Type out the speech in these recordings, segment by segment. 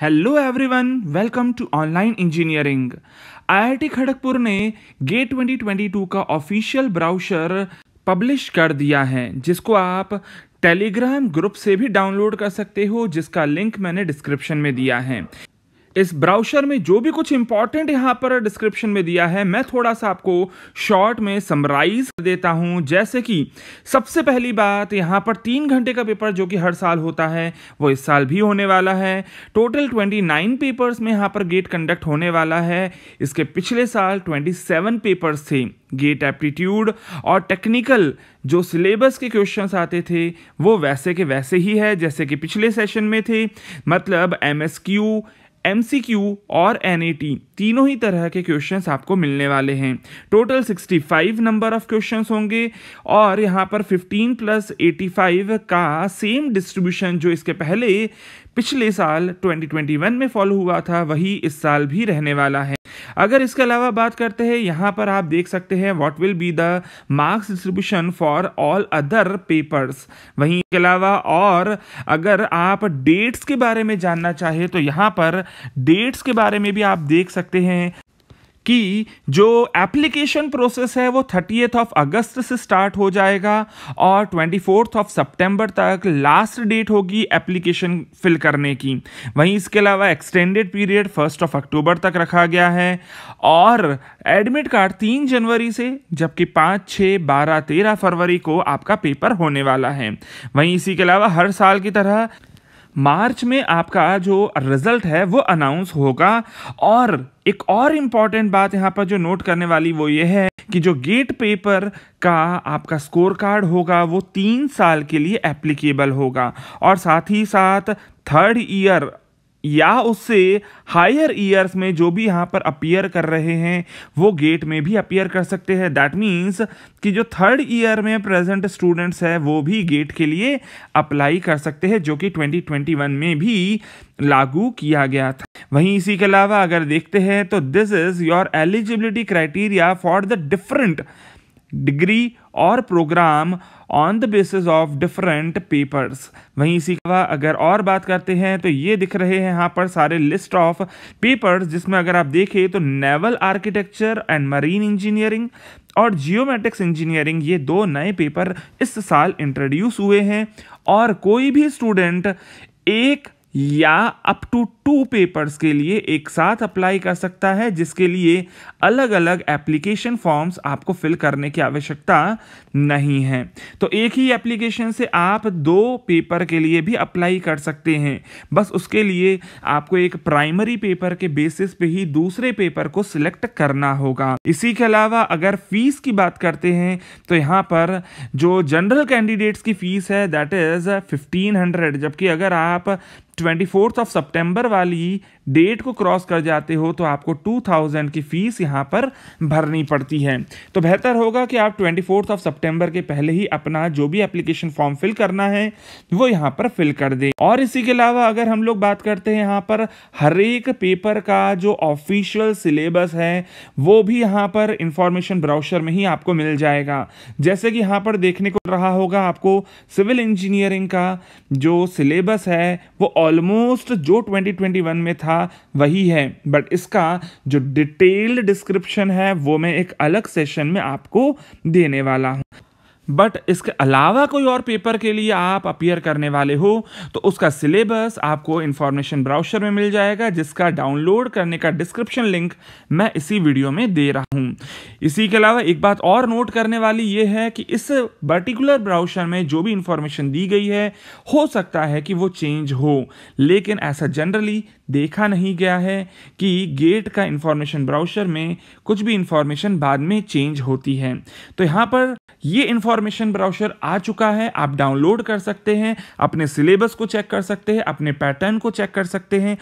hello everyone welcome to online engineering IIT Kharagpur ने GATE 2022 का official brochure publish कर दिया है जिसको आप टेलीग्राम ग्रुप से भी डाउनलोड कर सकते हो जिसका लिंक मैंने डिस्क्रिप्शन में दिया है इस ब्राउशर में जो भी कुछ इंपॉर्टेंट यहाँ पर डिस्क्रिप्शन में दिया है मैं थोड़ा सा आपको शॉर्ट में समराइज देता हूँ जैसे कि सबसे पहली बात यहाँ पर तीन घंटे का पेपर जो कि हर साल होता है वो इस साल भी होने वाला है टोटल ट्वेंटी नाइन पेपर्स में यहाँ पर गेट कंडक्ट होने वाला है इसके पिछले साल ट्वेंटी सेवन पेपर्स थे गेट एप्टीट्यूड और टेक्निकल जो सिलेबस के क्वेश्चंस आते थे वो वैसे के वैसे ही है जैसे कि पिछले सेशन में थे मतलब एम क्यू एम और एन तीनों ही तरह के क्वेश्चंस आपको मिलने वाले हैं टोटल 65 नंबर ऑफ क्वेश्चंस होंगे और यहाँ पर 15 प्लस 85 का सेम डिस्ट्रीब्यूशन जो इसके पहले पिछले साल 2021 में फॉलो हुआ था वही इस साल भी रहने वाला है अगर इसके अलावा बात करते हैं यहाँ पर आप देख सकते हैं what will be the marks distribution for all other papers वहीं के अलावा और अगर आप डेट्स के बारे में जानना चाहे तो यहाँ पर डेट्स के बारे में भी आप देख सकते हैं कि जो एप्लीकेशन प्रोसेस है वो थर्टी ऑफ अगस्त से स्टार्ट हो जाएगा और ट्वेंटी फोर्थ ऑफ सेप्टेम्बर तक लास्ट डेट होगी एप्लीकेशन फिल करने की वहीं इसके अलावा extended period first of October तक रखा गया है और एडमिट कार्ड तीन जनवरी से जबकि पाँच छः बारह तेरह फरवरी को आपका पेपर होने वाला है वहीं इसी के अलावा हर साल की तरह मार्च में आपका जो रिजल्ट है वो अनाउंस होगा और एक और इम्पॉर्टेंट बात यहाँ पर जो नोट करने वाली वो ये है कि जो गेट पेपर का आपका स्कोर कार्ड होगा वो तीन साल के लिए एप्लीकेबल होगा और साथ ही साथ थर्ड ईयर या उससे हायर ईयर्स में जो भी यहाँ पर अपीयर कर रहे हैं वो गेट में भी अपीयर कर सकते हैं दैट मीन्स कि जो थर्ड ईयर में प्रेजेंट स्टूडेंट्स हैं वो भी गेट के लिए अप्लाई कर सकते हैं जो कि 2021 में भी लागू किया गया था वहीं इसी के अलावा अगर देखते हैं तो this is your eligibility criteria for the different degree और programme on the basis of different papers वहीं इसी के अलावा अगर और बात करते हैं तो ये दिख रहे हैं यहाँ पर सारे लिस्ट ऑफ पेपर्स जिसमें अगर आप देखें तो naval architecture and marine engineering और जियोमेटिक्स इंजीनियरिंग ये दो नए पेपर इस साल इंट्रोड्यूस हुए हैं और कोई भी स्टूडेंट एक या अप टू टू पेपर्स के लिए एक साथ अप्लाई कर सकता है जिसके लिए अलग अलग एप्लीकेशन फॉर्म्स आपको फिल करने की आवश्यकता नहीं है तो एक ही एप्लीकेशन से आप दो पेपर के लिए भी अप्लाई कर सकते हैं बस उसके लिए आपको एक प्राइमरी पेपर के बेसिस पे ही दूसरे पेपर को सिलेक्ट करना होगा इसी के अलावा अगर फीस की बात करते हैं तो यहाँ पर जो जनरल कैंडिडेट्स की फीस है दैट इज़ फिफ्टीन हंड्रेड जबकि अगर आप ट्वेंटी फोर्थ ऑफ सितंबर वाली डेट को क्रॉस कर जाते हो तो आपको टू थाउजेंड की फ़ीस यहाँ पर भरनी पड़ती है तो बेहतर होगा कि आप ट्वेंटी फोर्थ ऑफ सितंबर के पहले ही अपना जो भी एप्लीकेशन फॉर्म फिल करना है वो यहाँ पर फिल कर दें और इसी के अलावा अगर हम लोग बात करते हैं यहाँ पर हर एक पेपर का जो ऑफिशियल सिलेबस है वो भी यहाँ पर इंफॉर्मेशन ब्राउशर में ही आपको मिल जाएगा जैसे कि यहाँ पर देखने को रहा होगा आपको सिविल इंजीनियरिंग का जो सिलेबस है वो ऑलमोस्ट जो 2021 में था वही है बट इसका जो डिटेल्ड डिस्क्रिप्शन है वो मैं एक अलग सेशन में आपको देने वाला हूँ बट इसके अलावा कोई और पेपर के लिए आप अपियर करने वाले हो तो उसका सिलेबस आपको इन्फॉर्मेशन ब्राउशर में मिल जाएगा जिसका डाउनलोड करने का डिस्क्रिप्शन लिंक मैं इसी वीडियो में दे रहा हूँ इसी के अलावा एक बात और नोट करने वाली ये है कि इस पर्टिकुलर ब्राउशर में जो भी इन्फॉर्मेशन दी गई है हो सकता है कि वो चेंज हो लेकिन ऐसा जनरली देखा नहीं गया है कि गेट का इन्फॉर्मेशन ब्राउशर में कुछ भी इन्फॉर्मेशन बाद में चेंज होती है तो यहाँ पर ये इन्फॉर्मेशन ब्राउशर आ चुका है आप डाउनलोड कर सकते हैं अपने सिलेबस को चेक कर सकते हैं अपने पैटर्न को चेक कर सकते हैं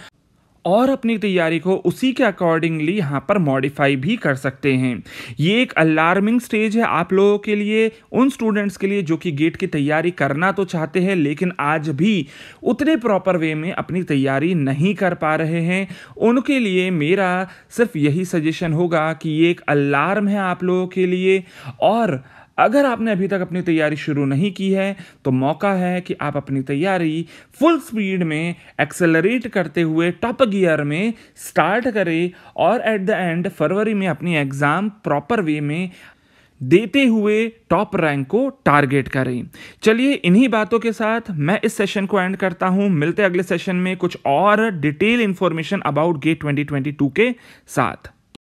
और अपनी तैयारी को उसी के अकॉर्डिंगली यहाँ पर मॉडिफाई भी कर सकते हैं ये एक अलार्मिंग स्टेज है आप लोगों के लिए उन स्टूडेंट्स के लिए जो कि गेट की तैयारी करना तो चाहते हैं लेकिन आज भी उतने प्रॉपर वे में अपनी तैयारी नहीं कर पा रहे हैं उनके लिए मेरा सिर्फ यही सजेशन होगा कि ये एक अलार्म है आप लोगों के लिए और अगर आपने अभी तक अपनी तैयारी शुरू नहीं की है तो मौका है कि आप अपनी तैयारी फुल स्पीड में एक्सेलरेट करते हुए टॉप गियर में स्टार्ट करें और एट द एंड फरवरी में अपनी एग्ज़ाम प्रॉपर वे में देते हुए टॉप रैंक को टारगेट करें चलिए इन्हीं बातों के साथ मैं इस सेशन को एंड करता हूं मिलते अगले सेशन में कुछ और डिटेल इंफॉर्मेशन अबाउट गेट 2022 के साथ